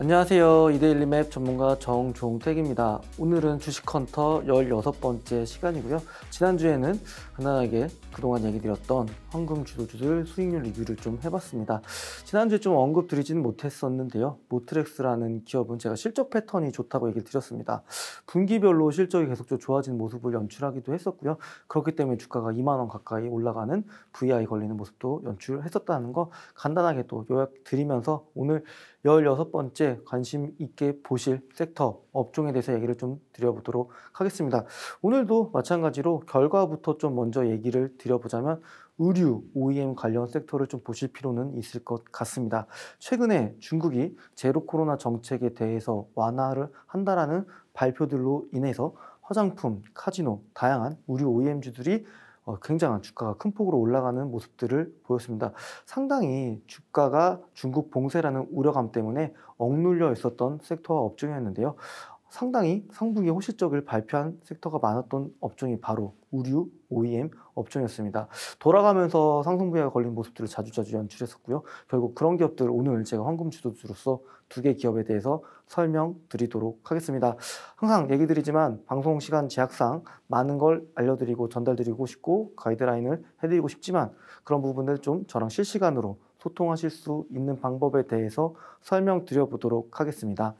안녕하세요. 이데일리 맵 전문가 정종택입니다. 오늘은 주식헌터 16번째 시간이고요. 지난주에는 간단하게 그동안 얘기 드렸던 황금 주도주들 수익률 리뷰를 좀 해봤습니다. 지난주에 좀 언급 드리지는 못했었는데요. 모트렉스라는 기업은 제가 실적 패턴이 좋다고 얘기를 드렸습니다. 분기별로 실적이 계속 좀 좋아진 모습을 연출하기도 했었고요. 그렇기 때문에 주가가 2만원 가까이 올라가는 VI 걸리는 모습도 연출했었다는 거 간단하게 또 요약 드리면서 오늘 열여섯 번째 관심 있게 보실 섹터, 업종에 대해서 얘기를 좀 드려보도록 하겠습니다. 오늘도 마찬가지로 결과부터 좀 먼저 얘기를 드려보자면 의류, OEM 관련 섹터를 좀 보실 필요는 있을 것 같습니다. 최근에 중국이 제로 코로나 정책에 대해서 완화를 한다라는 발표들로 인해서 화장품, 카지노, 다양한 의류 OEM주들이 어, 굉장한 주가가 큰 폭으로 올라가는 모습들을 보였습니다. 상당히 주가가 중국 봉쇄라는 우려감 때문에 억눌려 있었던 섹터와 업종이었는데요. 상당히 상북기 호실적을 발표한 섹터가 많았던 업종이 바로 우류, OEM 업종이었습니다. 돌아가면서 상승부위가 걸린 모습들을 자주자주 연출했었고요. 결국 그런 기업들 오늘 제가 황금 주도주로서 두 개 기업에 대해서 설명드리도록 하겠습니다. 항상 얘기 드리지만 방송 시간 제약상 많은 걸 알려드리고 전달드리고 싶고 가이드라인을 해드리고 싶지만 그런 부분들좀 저랑 실시간으로 소통하실 수 있는 방법에 대해서 설명드려 보도록 하겠습니다.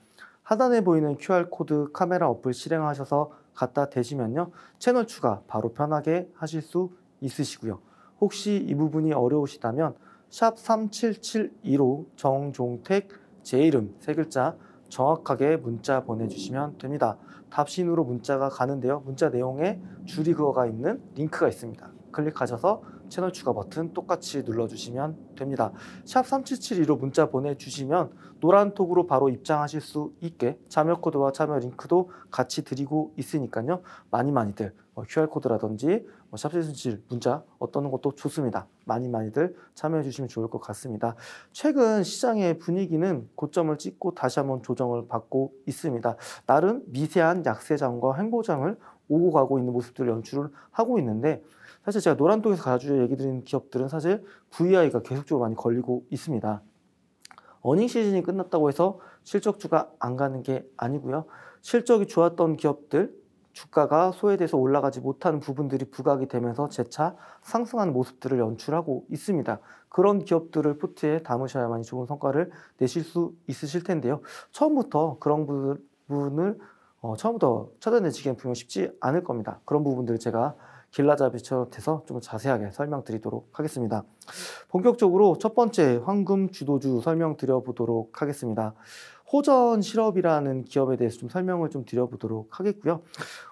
하단에 보이는 QR코드 카메라 어플 실행하셔서 갖다 대시면요. 채널 추가 바로 편하게 하실 수 있으시고요. 혹시 이 부분이 어려우시다면 샵 3772로 정종택 제 이름 세 글자 정확하게 문자 보내주시면 됩니다. 답신으로 문자가 가는데요. 문자 내용에 줄이 그어가 있는 링크가 있습니다. 클릭하셔서 채널 추가 버튼 똑같이 눌러주시면 됩니다. 샵 3772로 문자 보내주시면 노란톡으로 바로 입장하실 수 있게 참여 코드와 참여 링크도 같이 드리고 있으니까요. 많이 많이들 QR코드라든지 뭐 뭐 샵37 문자 어떤 것도 좋습니다. 많이 많이들 참여해 주시면 좋을 것 같습니다. 최근 시장의 분위기는 고점을 찍고 다시 한번 조정을 받고 있습니다. 나름 미세한 약세장과 횡보장을 오고 가고 있는 모습들 연출을 하고 있는데 사실 제가 노란동에서 가주 얘기 드린 기업들은 사실 VI가 계속적으로 많이 걸리고 있습니다. 어닝 시즌이 끝났다고 해서 실적주가 안 가는 게 아니고요. 실적이 좋았던 기업들, 주가가 소외돼서 올라가지 못하 부분들이 부각이 되면서 재차 상승하는 모습들을 연출하고 있습니다. 그런 기업들을 포트에 담으셔야만 좋은 성과를 내실 수 있으실 텐데요. 처음부터 그런 부분을 어, 처음부터 찾아내시기엔 분명 쉽지 않을 겁니다. 그런 부분들을 제가 길라잡이처럼 돼서 좀 자세하게 설명드리도록 하겠습니다. 본격적으로 첫 번째 황금 주도주 설명드려보도록 하겠습니다. 호전 실업이라는 기업에 대해서 좀 설명을 좀 드려보도록 하겠고요.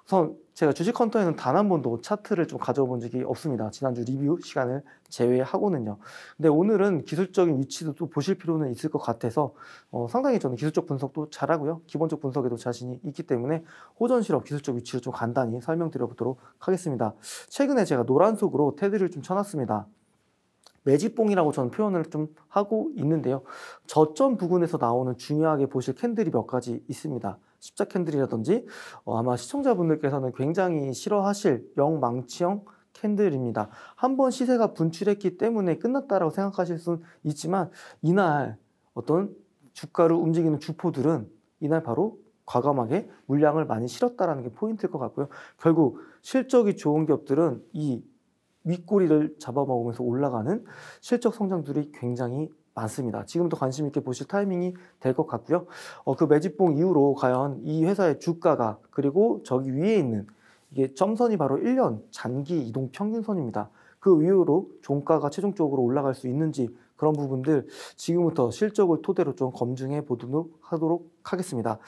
우선 제가 주식 컨터에는 단 한 번도 차트를 좀 가져본 적이 없습니다. 지난주 리뷰 시간을 제외하고는요. 근데 오늘은 기술적인 위치도 또 보실 필요는 있을 것 같아서 어, 상당히 저는 기술적 분석도 잘하고요. 기본적 분석에도 자신이 있기 때문에 호전 실업 기술적 위치를 좀 간단히 설명드려보도록 하겠습니다. 최근에 제가 노란 속으로 테드를 좀 쳐놨습니다. 매직봉이라고 저는 표현을 좀 하고 있는데요. 저점 부근에서 나오는 중요하게 보실 캔들이 몇 가지 있습니다. 십자 캔들이라든지 어, 아마 시청자분들께서는 굉장히 싫어하실 영망치형 캔들입니다. 한 번 시세가 분출했기 때문에 끝났다라고 생각하실 수는 있지만 이날 어떤 주가를 움직이는 주포들은 이날 바로 과감하게 물량을 많이 실었다라는 게 포인트일 것 같고요. 결국 실적이 좋은 기업들은 이 윗꼬리를 잡아먹으면서 올라가는 실적 성장률이 굉장히 많습니다. 지금도 관심 있게 보실 타이밍이 될 것 같고요. 어, 그 매집봉 이후로 과연 이 회사의 주가가 그리고 저기 위에 있는 이게 점선이 바로 1년 장기 이동 평균선입니다. 그 이후로 종가가 최종적으로 올라갈 수 있는지 그런 부분들 지금부터 실적을 토대로 좀 검증해 보도록 하도록 하겠습니다.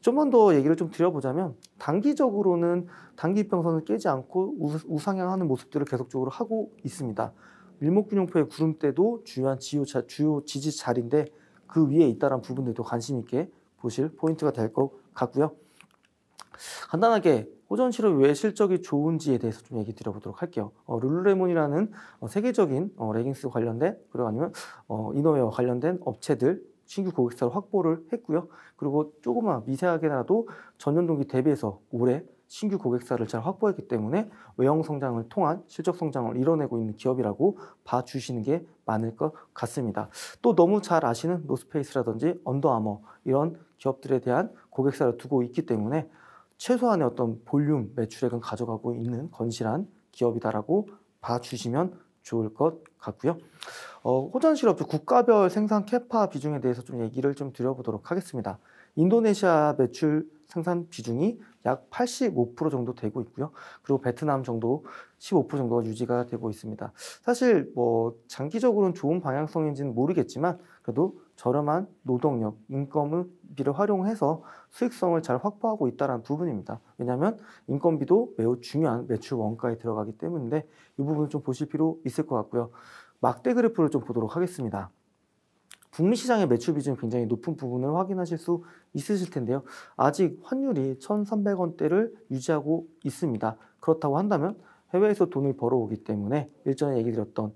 좀만 더 얘기를 좀 드려보자면 단기적으로는 단기 평선을 깨지 않고 우상향하는 모습들을 계속적으로 하고 있습니다. 밀목균형표의 구름대도 주요한 지요, 주요 지지 자리인데 그 위에 있다란 부분들도 관심 있게 보실 포인트가 될 것 같고요. 간단하게 호전 실업왜 실적이 좋은지에 대해서 좀 얘기 드려보도록 할게요. 어, 룰루레몬이라는 어, 세계적인 어, 레깅스 관련된 그리고 아니면 어, 이너웨어 관련된 업체들 신규 고객사를 확보를 했고요. 그리고 조그만 미세하게라도 전년 동기 대비해서 올해 신규 고객사를 잘 확보했기 때문에 외형 성장을 통한 실적 성장을 이뤄내고 있는 기업이라고 봐주시는 게 많을 것 같습니다. 또 너무 잘 아시는 노스페이스라든지 언더아머 이런 기업들에 대한 고객사를 두고 있기 때문에 최소한의 어떤 볼륨 매출액은 가져가고 있는 건실한 기업이다라고 봐주시면 좋을 것 같고요. 어, 호전실업주 국가별 생산 캐파 비중에 대해서 좀 얘기를 좀 드려보도록 하겠습니다. 인도네시아 매출 생산 비중이 약85% 정도 되고 있고요. 그리고 베트남 정도 15% 정도가 유지가 되고 있습니다. 사실 뭐 장기적으로는 좋은 방향성인지는 모르겠지만 그래도 저렴한 노동력, 인건비를 활용해서 수익성을 잘 확보하고 있다는 부분입니다. 왜냐하면 인건비도 매우 중요한 매출 원가에 들어가기 때문인데이 부분을 좀 보실 필요 있을 것 같고요. 막대 그래프를 좀 보도록 하겠습니다. 북미 시장의 매출 비중이 굉장히 높은 부분을 확인하실 수 있으실 텐데요. 아직 환율이 1,300원대를 유지하고 있습니다. 그렇다고 한다면 해외에서 돈을 벌어오기 때문에 일전에 얘기 드렸던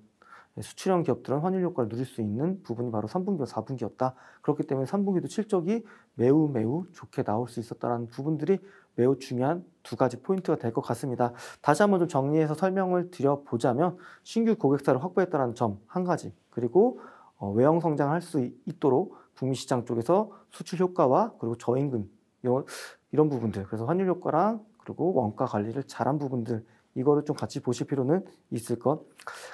수출형 기업들은 환율 효과를 누릴 수 있는 부분이 바로 3분기와 4분기였다. 그렇기 때문에 3분기도 실적이 매우 매우 좋게 나올 수 있었다는 부분들이 매우 중요한 두 가지 포인트가 될 것 같습니다. 다시 한번 좀 정리해서 설명을 드려보자면 신규 고객사를 확보했다는 점 한 가지 그리고 어, 외형 성장할 수 있도록 북미 시장 쪽에서 수출 효과와 그리고 저임금 이런 부분들 그래서 환율 효과랑 그리고 원가 관리를 잘한 부분들 이거를 좀 같이 보실 필요는 있을 것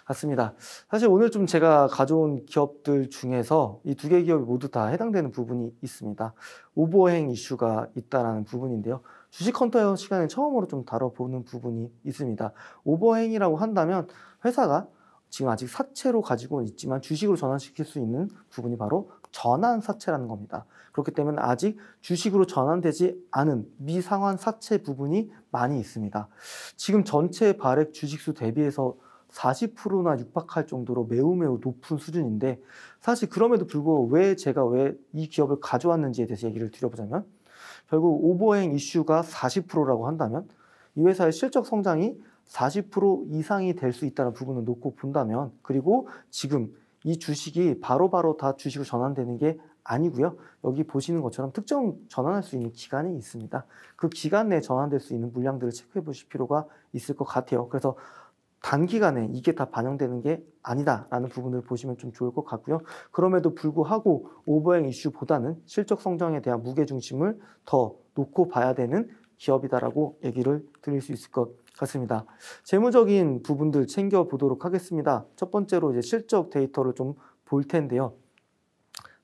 같습니다. 사실 오늘 좀 제가 가져온 기업들 중에서 이 두 개 기업이 모두 다 해당되는 부분이 있습니다. 오버행 이슈가 있다라는 부분인데요. 주식 컨터 시간에 처음으로 좀 다뤄보는 부분이 있습니다. 오버행이라고 한다면 회사가 지금 아직 사채로 가지고 는 있지만 주식으로 전환시킬 수 있는 부분이 바로 전환 사채라는 겁니다. 그렇기 때문에 아직 주식으로 전환되지 않은 미상환 사채 부분이 많이 있습니다. 지금 전체 발액 주식수 대비해서 40%나 육박할 정도로 매우 매우 높은 수준인데 사실 그럼에도 불구하고 왜 제가 왜 이 기업을 가져왔는지에 대해서 얘기를 드려보자면 결국 오버행 이슈가 40%라고 한다면 이 회사의 실적 성장이 40% 이상이 될 수 있다는 부분을 놓고 본다면 그리고 지금 이 주식이 바로바로 바로 다 주식으로 전환되는 게 아니고요. 여기 보시는 것처럼 특정 전환할 수 있는 기간이 있습니다. 그 기간 내에 전환될 수 있는 물량들을 체크해 보실 필요가 있을 것 같아요. 그래서 단기간에 이게 다 반영되는 게 아니다라는 부분을 보시면 좀 좋을 것 같고요. 그럼에도 불구하고 오버행 이슈보다는 실적 성장에 대한 무게중심을 더 놓고 봐야 되는 기업이다라고 얘기를 드릴 수 있을 것 같습니다. 같습니다. 재무적인 부분들 챙겨보도록 하겠습니다. 첫 번째로 이제 실적 데이터를 좀 볼 텐데요.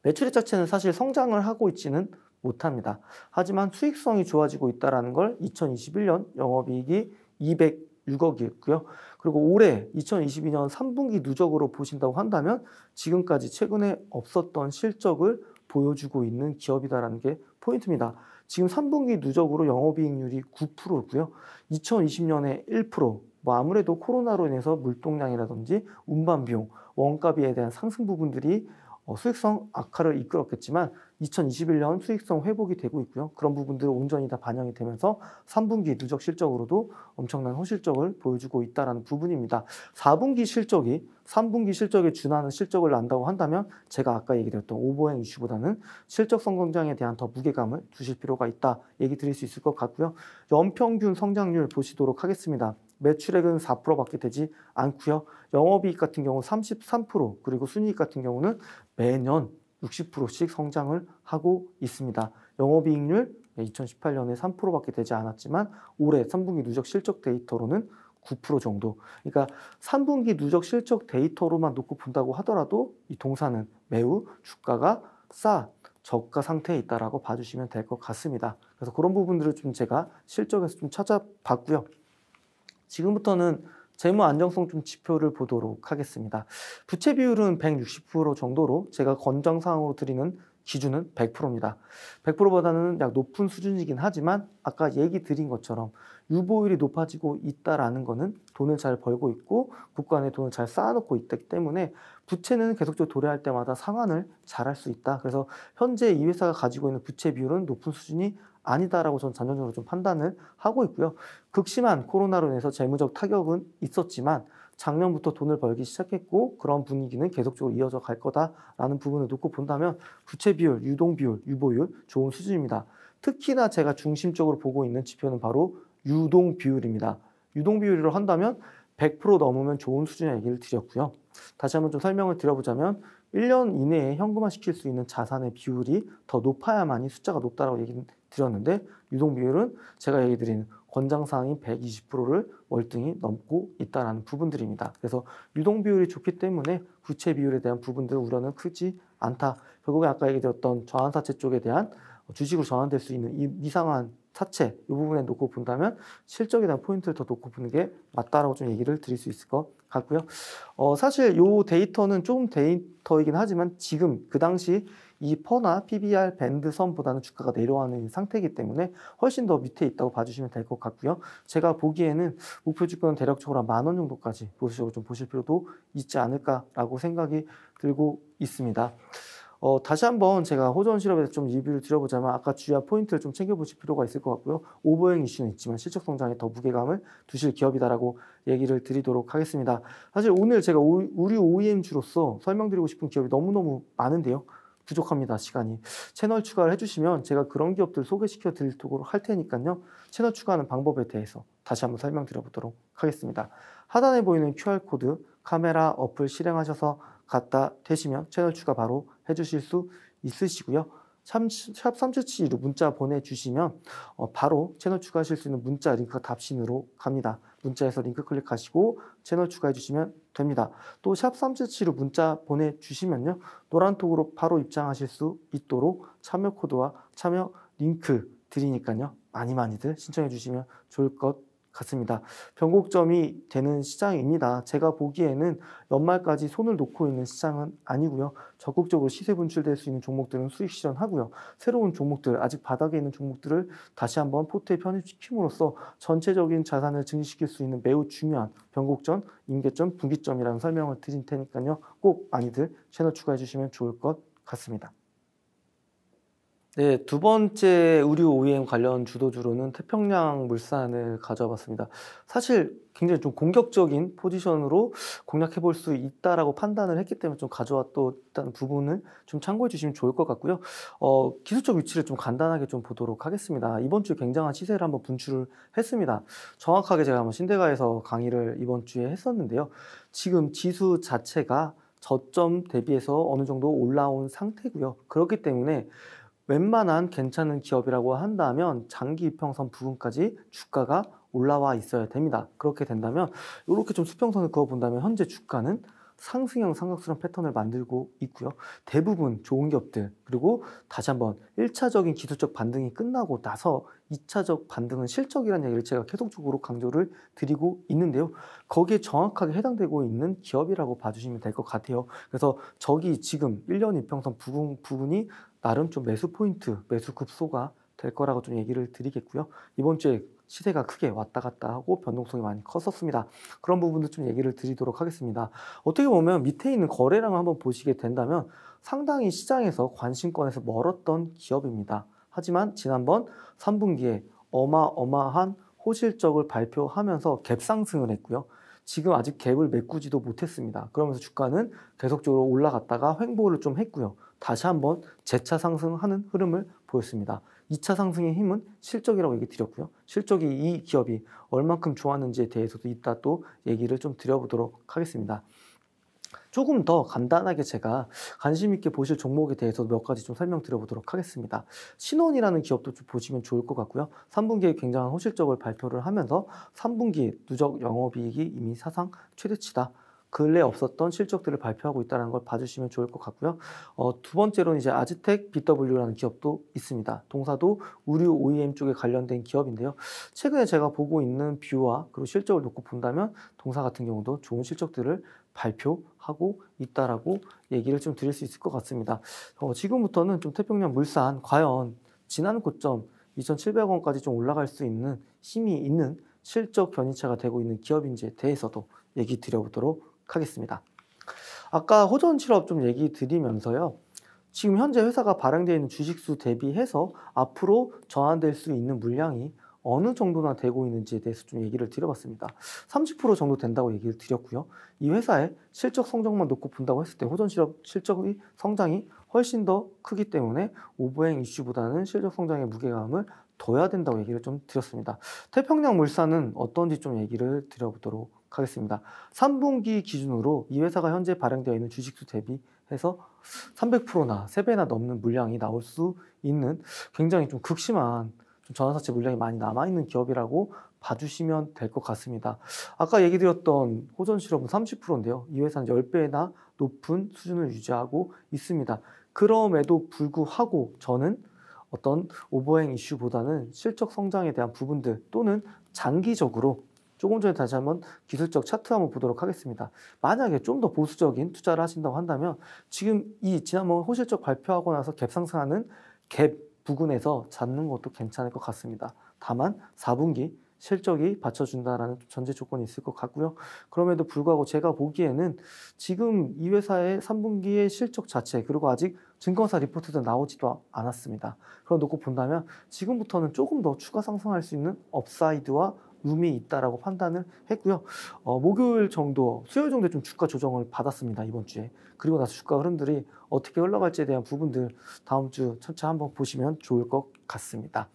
매출액 자체는 사실 성장을 하고 있지는 못합니다. 하지만 수익성이 좋아지고 있다는 걸 2021년 영업이익이 206억이었고요. 그리고 올해 2022년 3분기 누적으로 보신다고 한다면 지금까지 최근에 없었던 실적을 보여주고 있는 기업이다라는 게 포인트입니다. 지금 3분기 누적으로 영업이익률이 9%고요. 2020년에 1%, 뭐 아무래도 코로나로 인해서 물동량이라든지 운반 비용, 원가비에 대한 상승 부분들이 어, 수익성 악화를 이끌었겠지만 2021년 수익성 회복이 되고 있고요. 그런 부분들 을 온전히 다 반영이 되면서 3분기 누적 실적으로도 엄청난 호실적을 보여주고 있다는 부분입니다. 4분기 실적이 3분기 실적에 준하는 실적을 난다고 한다면 제가 아까 얘기드렸던 오버행 이슈보다는 실적 성장에 대한 더 무게감을 두실 필요가 있다 얘기 드릴 수 있을 것 같고요. 연평균 성장률 보시도록 하겠습니다. 매출액은 4%밖에 되지 않고요. 영업이익 같은 경우 33% 그리고 순이익 같은 경우는 매년 60%씩 성장을 하고 있습니다. 영업이익률 2018년에 3%밖에 되지 않았지만 올해 3분기 누적 실적 데이터로는 9% 정도. 그러니까 3분기 누적 실적 데이터로만 놓고 본다고 하더라도 이 동사는 매우 주가가 싸 저가 상태에 있다라고 봐주시면 될 것 같습니다. 그래서 그런 부분들을 좀 제가 실적에서 좀 찾아봤고요. 지금부터는 재무 안정성 좀 지표를 보도록 하겠습니다. 부채 비율은 160% 정도로 제가 권장 사항으로 드리는 기준은 100%입니다. 100%보다는 약 높은 수준이긴 하지만 아까 얘기 드린 것처럼 유보율이 높아지고 있다라는 거는 돈을 잘 벌고 있고 국가 안에 돈을 잘 쌓아놓고 있기 때문에 부채는 계속적으로 도래할 때마다 상환을 잘 할 수 있다. 그래서 현재 이 회사가 가지고 있는 부채 비율은 높은 수준이 아니다라고 저는 단정적으로 좀 판단을 하고 있고요. 극심한 코로나로 인해서 재무적 타격은 있었지만 작년부터 돈을 벌기 시작했고 그런 분위기는 계속적으로 이어져 갈 거다라는 부분을 놓고 본다면 부채 비율, 유동 비율, 유보율 좋은 수준입니다. 특히나 제가 중심적으로 보고 있는 지표는 바로 유동 비율입니다. 유동 비율로 한다면 100% 넘으면 좋은 수준의 얘기를 드렸고요. 다시 한번 좀 설명을 드려보자면 1년 이내에 현금화 시킬 수 있는 자산의 비율이 더 높아야만이 숫자가 높다라고 얘기는 드렸는데 유동 비율은 제가 얘기 드린 권장사항인 120%를 월등히 넘고 있다는 부분들입니다. 그래서 유동 비율이 좋기 때문에 부채 비율에 대한 부분들 우려는 크지 않다. 결국에 아까 얘기 드렸던 저항사채 쪽에 대한 주식으로 전환될 수 있는 이 이상한 사채 이 부분에 놓고 본다면 실적에 대한 포인트를 더 놓고 보는 게 맞다라고 좀 얘기를 드릴 수 있을 것 같고요. 어, 사실 요 데이터는 좀 데이터이긴 하지만 지금 그 당시 이 퍼나 PBR 밴드 선보다는 주가가 내려가는 상태이기 때문에 훨씬 더 밑에 있다고 봐주시면 될 것 같고요. 제가 보기에는 목표 주가는 대략적으로 만원 정도까지 보수적으로 좀 보실 필요도 있지 않을까라고 생각이 들고 있습니다. 어, 다시 한번 제가 호전 실업에 서좀 리뷰를 드려보자면 아까 주요한 포인트를 좀 챙겨보실 필요가 있을 것 같고요. 오버행 이슈는 있지만 실적 성장에 더 무게감을 두실 기업이다라고 얘기를 드리도록 하겠습니다. 사실 오늘 제가 오, 우리 OEM주로서 설명드리고 싶은 기업이 너무너무 많은데요. 부족합니다 시간이 채널 추가를 해주시면 제가 그런 기업들 소개시켜 드리도록 할 테니까요 채널 추가하는 방법에 대해서 다시 한번 설명드려보도록 하겠습니다 하단에 보이는 QR코드 카메라 어플 실행하셔서 갖다 대시면 채널 추가 바로 해주실 수 있으시고요. 샵3 7치로 문자 보내주시면 어, 바로 채널 추가하실 수 있는 문자 링크가 답신으로 갑니다. 문자에서 링크 클릭하시고 채널 추가해 주시면 됩니다. 또 샵3 7치로 문자 보내주시면요. 노란톡으로 바로 입장하실 수 있도록 참여 코드와 참여 링크 드리니까요. 많이 많이들 신청해 주시면 좋을 것 같습니다. 같습니다. 변곡점이 되는 시장입니다. 제가 보기에는 연말까지 손을 놓고 있는 시장은 아니고요. 적극적으로 시세 분출될 수 있는 종목들은 수익 실현하고요. 새로운 종목들, 아직 바닥에 있는 종목들을 다시 한번 포트에 편입시킴으로써 전체적인 자산을 증식시킬 수 있는 매우 중요한 변곡점, 임계점, 분기점이라는 설명을 드린 테니까요. 꼭 많이들 채널 추가해 주시면 좋을 것 같습니다. 네, 두 번째 의류 OEM 관련 주도주로는 태평양 물산을 가져봤습니다. 사실 굉장히 좀 공격적인 포지션으로 공략해 볼 수 있다라고 판단을 했기 때문에 좀 가져왔던 부분을 좀 참고해 주시면 좋을 것 같고요. 어, 기술적 위치를 좀 간단하게 좀 보도록 하겠습니다. 이번 주 굉장한 시세를 한번 분출을 했습니다. 정확하게 제가 한번 신대가에서 강의를 이번 주에 했었는데요. 지금 지수 자체가 저점 대비해서 어느 정도 올라온 상태고요. 그렇기 때문에 웬만한 괜찮은 기업이라고 한다면 장기 이평선 부분까지 주가가 올라와 있어야 됩니다. 그렇게 된다면 이렇게 좀 수평선을 그어본다면 현재 주가는 상승형 삼각수렴 패턴을 만들고 있고요. 대부분 좋은 기업들 그리고 다시 한번 1차적인 기술적 반등이 끝나고 나서 2차적 반등은 실적이라는 얘기를 제가 계속적으로 강조를 드리고 있는데요. 거기에 정확하게 해당되고 있는 기업이라고 봐주시면 될 것 같아요. 그래서 저기 지금 1년 이평선 부분, 부분이 나름 좀 매수 포인트, 매수 급소가 될 거라고 좀 얘기를 드리겠고요. 이번 주에 시세가 크게 왔다 갔다 하고 변동성이 많이 컸었습니다. 그런 부분도 좀 얘기를 드리도록 하겠습니다. 어떻게 보면 밑에 있는 거래량을 한번 보시게 된다면 상당히 시장에서 관심권에서 멀었던 기업입니다. 하지만 지난번 3분기에 어마어마한 호실적을 발표하면서 갭 상승을 했고요. 지금 아직 갭을 메꾸지도 못했습니다. 그러면서 주가는 계속적으로 올라갔다가 횡보를 좀 했고요. 다시 한번 재차 상승하는 흐름을 보였습니다. 2차 상승의 힘은 실적이라고 얘기 드렸고요. 실적이 이 기업이 얼만큼 좋았는지에 대해서도 이따 또 얘기를 좀 드려보도록 하겠습니다. 조금 더 간단하게 제가 관심 있게 보실 종목에 대해서 몇 가지 좀 설명드려 보도록 하겠습니다. 신원이라는 기업도 좀 보시면 좋을 것 같고요. 3분기에 굉장한 호실적을 발표를 하면서 3분기 누적 영업이익이 이미 사상 최대치다. 근래 없었던 실적들을 발표하고 있다는 걸 봐주시면 좋을 것 같고요. 어, 두 번째로는 이제 아즈텍 BW라는 기업도 있습니다. 동사도 우류 OEM 쪽에 관련된 기업인데요. 최근에 제가 보고 있는 뷰와 그리고 실적을 놓고 본다면 동사 같은 경우도 좋은 실적들을 발표하고 있다라고 얘기를 좀 드릴 수 있을 것 같습니다. 어, 지금부터는 좀 태평양 물산 과연 지난 고점 2,700원까지 좀 올라갈 수 있는 힘이 있는 실적 견인차가 되고 있는 기업인지에 대해서도 얘기 드려보도록 하겠습니다. 아까 호전 실업 좀 얘기 드리면서요. 지금 현재 회사가 발행되어 있는 주식수 대비해서 앞으로 전환될 수 있는 물량이 어느 정도나 되고 있는지에 대해서 좀 얘기를 드려봤습니다. 30% 정도 된다고 얘기를 드렸고요. 이 회사의 실적 성적만 놓고 본다고 했을 때 호전 실업 실적의 성장이 훨씬 더 크기 때문에 오버행 이슈보다는 실적 성장의 무게감을 둬야 된다고 얘기를 좀 드렸습니다. 태평양 물산은 어떤지 좀 얘기를 드려보도록 하겠습니다. 3분기 기준으로 이 회사가 현재 발행되어 있는 주식수 대비해서 300%나 3배나 넘는 물량이 나올 수 있는 굉장히 좀 극심한 전환사채 물량이 많이 남아있는 기업이라고 봐주시면 될 것 같습니다. 아까 얘기 드렸던 호전 실업은 30%인데요. 이 회사는 10배나 높은 수준을 유지하고 있습니다. 그럼에도 불구하고 저는 어떤 오버행 이슈보다는 실적 성장에 대한 부분들 또는 장기적으로 조금 전에 다시 한번 기술적 차트 한번 보도록 하겠습니다. 만약에 좀 더 보수적인 투자를 하신다고 한다면 지금 이 지난번 뭐 호실적 발표하고 나서 갭 상승하는 갭 부근에서 잡는 것도 괜찮을 것 같습니다. 다만 4분기 실적이 받쳐준다라는 전제 조건이 있을 것 같고요. 그럼에도 불구하고 제가 보기에는 지금 이 회사의 3분기의 실적 자체 그리고 아직 증권사 리포트도 나오지도 않았습니다. 그런 놓고 본다면 지금부터는 조금 더 추가 상승할 수 있는 업사이드와 룸이 있다라고 판단을 했고요. 어, 목요일 정도, 수요일 정도 에좀 주가 조정을 받았습니다 이번 주에. 그리고 나서 주가 흐름들이 어떻게 흘러갈지에 대한 부분들 다음 주천차 한번 보시면 좋을 것 같습니다.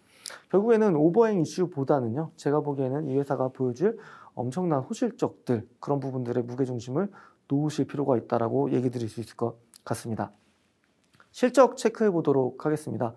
결국에는 오버행 이슈보다는요, 제가 보기에는 이 회사가 보여줄 엄청난 호실적들 그런 부분들의 무게중심을 놓으실 필요가 있다라고 얘기 드릴 수 있을 것 같습니다. 실적 체크해 보도록 하겠습니다.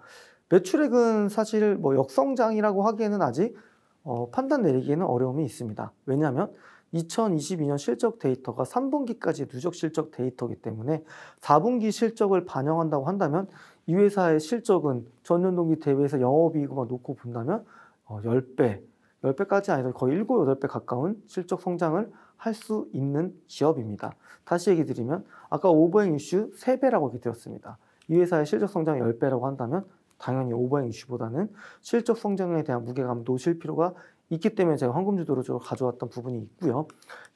매출액은 사실 뭐 역성장이라고 하기에는 아직 어, 판단 내리기에는 어려움이 있습니다. 왜냐하면 2022년 실적 데이터가 3분기까지 누적 실적 데이터이기 때문에 4분기 실적을 반영한다고 한다면 이 회사의 실적은 전년 동기 대비해서 영업이익만 놓고 본다면 어, 10배, 10배까지 아니라 거의 7, 8배 가까운 실적 성장을 할 수 있는 기업입니다. 다시 얘기 드리면 아까 오버행 이슈 3배라고 얘기 드렸습니다. 이 회사의 실적 성장 10배라고 한다면 당연히 오버행 이슈보다는 실적 성장에 대한 무게감을 놓으실 필요가 있기 때문에 제가 황금주도로 좀 가져왔던 부분이 있고요.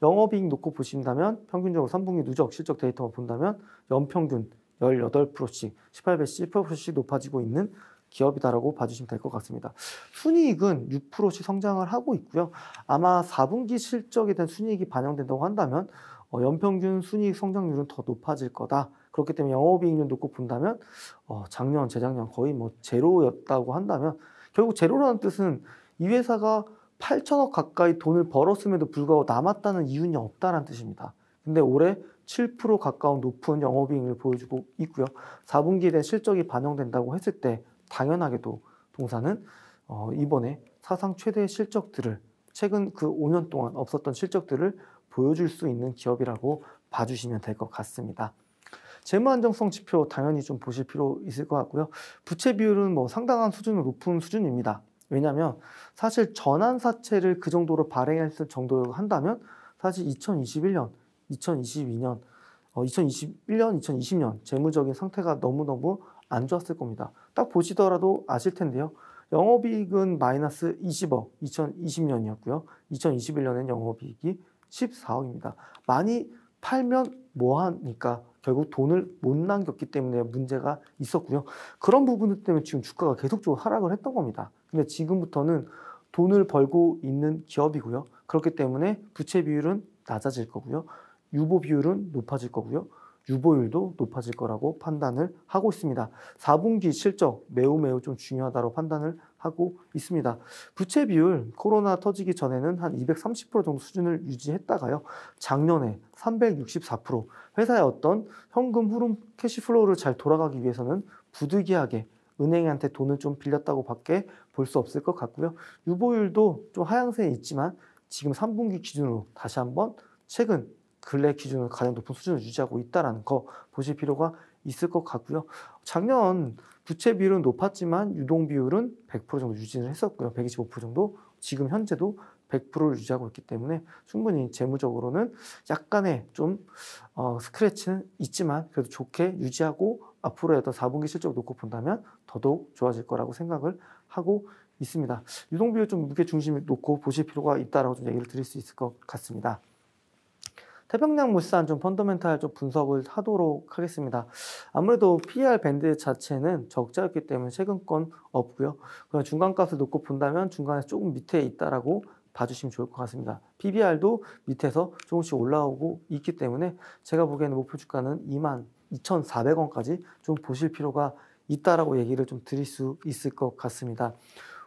영업이익 놓고 보신다면 평균적으로 3분기 누적 실적 데이터만 본다면 연평균 18%씩 18배씩 18%씩 높아지고 있는 기업이다라고 봐주시면 될 것 같습니다. 순이익은 6%씩 성장을 하고 있고요. 아마 4분기 실적에 대한 순이익이 반영된다고 한다면 어, 연평균 순이익 성장률은 더 높아질 거다. 그렇기 때문에 영업이익률 놓고 본다면 어, 작년, 재작년 거의 뭐 제로였다고 한다면 결국 제로라는 뜻은 이 회사가 8천억 가까이 돈을 벌었음에도 불구하고 남았다는 이유는 없다는 뜻입니다. 근데 올해 7% 가까운 높은 영업이익을 률 보여주고 있고요. 4분기에 대한 실적이 반영된다고 했을 때 당연하게도 동사는 어, 이번에 사상 최대의 실적들을 최근 그 5년 동안 없었던 실적들을 보여줄 수 있는 기업이라고 봐주시면 될 것 같습니다. 재무 안정성 지표 당연히 좀 보실 필요 있을 것 같고요. 부채 비율은 뭐 상당한 수준은 높은 수준입니다. 왜냐하면 사실 전환사채를 그 정도로 발행했을 정도로 한다면 사실 2021년, 2022년, 어, 2021년, 2020년 재무적인 상태가 너무너무 안 좋았을 겁니다. 딱 보시더라도 아실 텐데요. 영업이익은 마이너스 20억 2020년이었고요. 2021년엔 영업이익이 14억입니다. 많이 팔면 뭐하니까 결국 돈을 못 남겼기 때문에 문제가 있었고요. 그런 부분 때문에 지금 주가가 계속적으로 하락을 했던 겁니다. 근데 지금부터는 돈을 벌고 있는 기업이고요. 그렇기 때문에 부채 비율은 낮아질 거고요. 유보 비율은 높아질 거고요. 유보율도 높아질 거라고 판단을 하고 있습니다. 4분기 실적 매우 매우 좀 중요하다고 판단을 하고 있습니다. 부채 비율 코로나 터지기 전에는 한 230% 정도 수준을 유지했다가요. 작년에 364% 회사의 어떤 현금 흐름 캐시플로우를 잘 돌아가기 위해서는 부득이하게 은행한테 돈을 좀 빌렸다고 밖에 볼 수 없을 것 같고요. 유보율도 좀 하향세에 있지만 지금 3분기 기준으로 다시 한번 최근 근래 기준으로 가장 높은 수준을 유지하고 있다는 거 보실 필요가 있을 것 같고요. 작년 부채 비율은 높았지만 유동 비율은 100% 정도 유지를 했었고요. 125% 정도 지금 현재도 100%를 유지하고 있기 때문에 충분히 재무적으로는 약간의 좀 어, 스크래치는 있지만 그래도 좋게 유지하고 앞으로의 어떤 4분기 실적 놓고 본다면 더더욱 좋아질 거라고 생각을 하고 있습니다. 유동 비율 좀 무게 중심에 놓고 보실 필요가 있다라고 좀 얘기를 드릴 수 있을 것 같습니다. 태평양 물산 좀 펀더멘탈 좀 분석을 하도록 하겠습니다. 아무래도 p r 밴드 자체는 적자였기 때문에 최근건 없고요. 그럼 중간값을 놓고 본다면 중간에 조금 밑에 있다라고 봐주시면 좋을 것 같습니다. PBR도 밑에서 조금씩 올라오고 있기 때문에 제가 보기에는 목표 주가는 2만 2,400원까지 좀 보실 필요가 있다라고 얘기를 좀 드릴 수 있을 것 같습니다.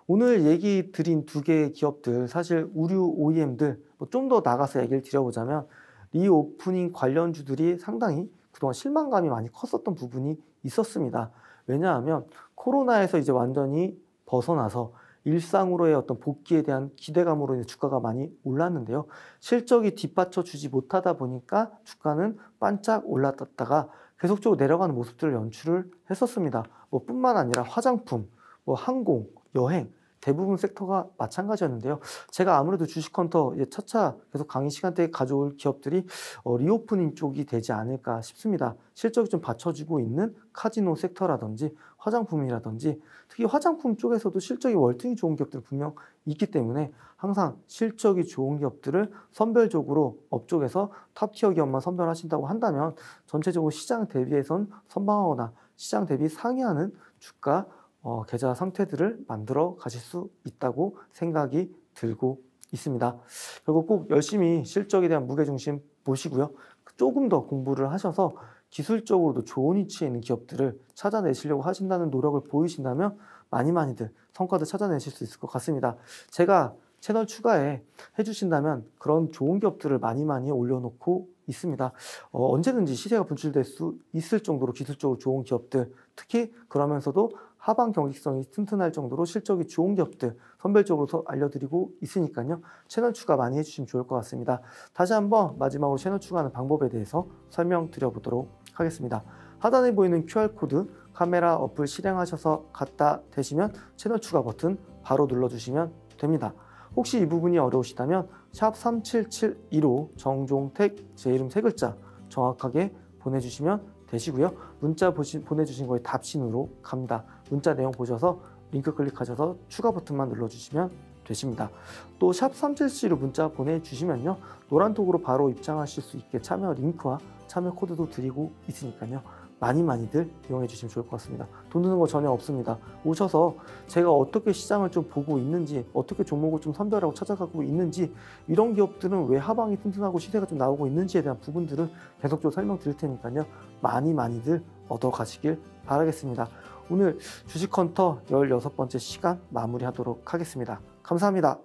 오늘 얘기 드린 두 개의 기업들 사실 우류 OEM들 뭐좀더 나가서 얘기를 드려보자면 리오프닝 관련주들이 상당히 그동안 실망감이 많이 컸었던 부분이 있었습니다. 왜냐하면 코로나에서 이제 완전히 벗어나서 일상으로의 어떤 복귀에 대한 기대감으로 인해 주가가 많이 올랐는데요. 실적이 뒷받쳐 주지 못하다 보니까 주가는 반짝 올랐다가 계속적으로 내려가는 모습들을 연출을 했었습니다. 뭐 뿐만 아니라 화장품, 뭐 항공, 여행 대부분 섹터가 마찬가지였는데요. 제가 아무래도 주식헌터 첫차 계속 강의 시간대에 가져올 기업들이 어, 리오프닝 쪽이 되지 않을까 싶습니다. 실적이 좀 받쳐주고 있는 카지노 섹터라든지 화장품이라든지 특히 화장품 쪽에서도 실적이 월등히 좋은 기업들 분명 있기 때문에 항상 실적이 좋은 기업들을 선별적으로 업쪽에서 탑티어 기업만 선별하신다고 한다면 전체적으로 시장 대비해선 선방하거나 시장 대비 상회하는 주가 어, 계좌 상태들을 만들어 가실 수 있다고 생각이 들고 있습니다. 그리고 꼭 열심히 실적에 대한 무게중심 보시고요. 조금 더 공부를 하셔서 기술적으로도 좋은 위치에 있는 기업들을 찾아내시려고 하신다는 노력을 보이신다면 많이 많이들 성과도 찾아내실 수 있을 것 같습니다. 제가 채널 추가에 해주신다면 그런 좋은 기업들을 많이 많이 올려놓고 있습니다. 어, 언제든지 시세가 분출될 수 있을 정도로 기술적으로 좋은 기업들, 특히 그러면서도 하방 경직성이 튼튼할 정도로 실적이 좋은 기업들 선별적으로 알려드리고 있으니까요. 채널 추가 많이 해주시면 좋을 것 같습니다. 다시 한번 마지막으로 채널 추가하는 방법에 대해서 설명드려보도록 하겠습니다. 하단에 보이는 QR코드 카메라 어플 실행하셔서 갖다 대시면 채널 추가 버튼 바로 눌러주시면 됩니다. 혹시 이 부분이 어려우시다면 샵 3772로 정종택 제 이름 세 글자 정확하게 보내주시면 되시고요. 문자 보시, 보내주신 거에 답신으로 갑니다. 문자 내용 보셔서 링크 클릭하셔서 추가 버튼만 눌러주시면 되십니다. 또 샵 37C로 문자 보내주시면요. 노란톡으로 바로 입장하실 수 있게 참여 링크와 참여 코드도 드리고 있으니까요. 많이 많이들 이용해 주시면 좋을 것 같습니다. 돈 드는 거 전혀 없습니다. 오셔서 제가 어떻게 시장을 좀 보고 있는지, 어떻게 종목을 좀 선별하고 찾아가고 있는지, 이런 기업들은 왜 하방이 튼튼하고 시세가 좀 나오고 있는지에 대한 부분들은 계속적으로 설명드릴 테니까요. 많이 많이들 얻어 가시길 바라겠습니다. 오늘 주식헌터 16번째 시간 마무리하도록 하겠습니다. 감사합니다.